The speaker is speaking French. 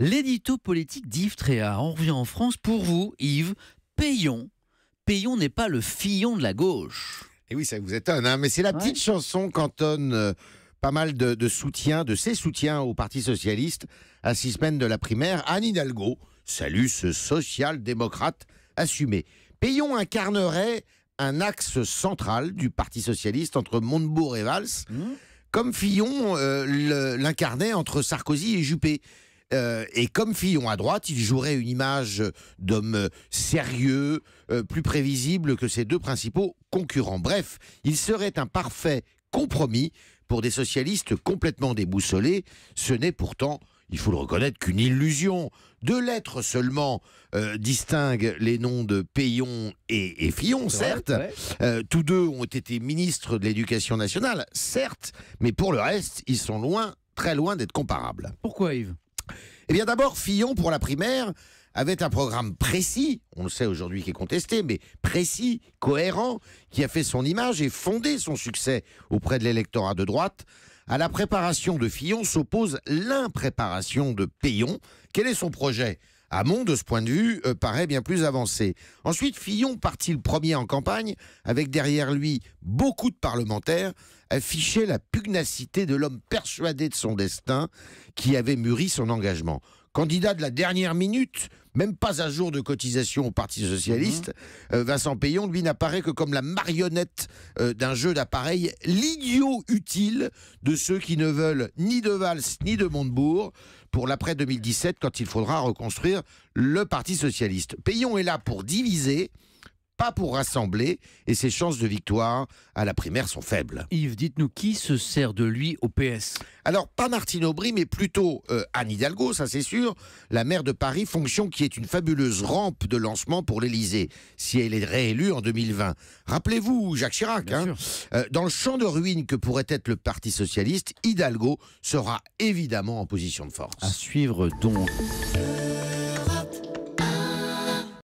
L'édito politique d'Yves Tréard On revient en France. Pour vous, Yves, Payon, Payon n'est pas le fillon de la gauche. Et eh oui, ça vous étonne, hein, mais c'est la petite chanson qu'entonne euh, pas mal de, soutiens, de ses soutiens au Parti Socialiste à six semaines de la primaire. Anne Hidalgo salut ce social-démocrate assumé. Payon incarnerait un axe central du Parti Socialiste entre Montebourg et Valls, mmh. comme Fillon euh, l'incarnait entre Sarkozy et Juppé. Euh, et comme Fillon à droite, il jouerait une image d'homme euh, sérieux, euh, plus prévisible que ses deux principaux concurrents. Bref, il serait un parfait compromis pour des socialistes complètement déboussolés. Ce n'est pourtant il faut le reconnaître, qu'une illusion. Deux lettres seulement distinguent les noms de Payon et, Fillon, certes. tous deux ont été ministres de l'Éducation nationale, certes, mais pour le reste, ils sont loin, très loin d'être comparables. Pourquoi Yves eh bien d'abord, Fillon, pour la primaire, avait un programme précis, on le sait aujourd'hui qui est contesté, mais précis, cohérent, qui a fait son image et fondé son succès auprès de l'électorat de droite. À la préparation de Fillon s'oppose l'impréparation de Payon. Quel est son projet Hamon, de ce point de vue, euh, paraît bien plus avancé. Ensuite, Fillon partit le premier en campagne, avec derrière lui beaucoup de parlementaires, affichait la pugnacité de l'homme persuadé de son destin qui avait mûri son engagement candidat de la dernière minute, même pas un jour de cotisation au Parti Socialiste, mhm. euh, Vincent Payon, lui, n'apparaît que comme la marionnette euh, d'un jeu d'appareil, l'idiot utile de ceux qui ne veulent ni de Valls ni de Montebourg pour l'après 2017, quand il faudra reconstruire le Parti Socialiste. Payon est là pour diviser, pas pour rassembler et ses chances de victoire à la primaire sont faibles. Yves, dites-nous qui se sert de lui au PS Alors, pas Martine Aubry, mais plutôt euh, Anne Hidalgo, ça c'est sûr, la maire de Paris, fonction qui est une fabuleuse rampe de lancement pour l'Elysée, si elle est réélue en 2020. Rappelez-vous Jacques Chirac, hein. euh, dans le champ de ruines que pourrait être le Parti Socialiste, Hidalgo sera évidemment en position de force. À suivre donc.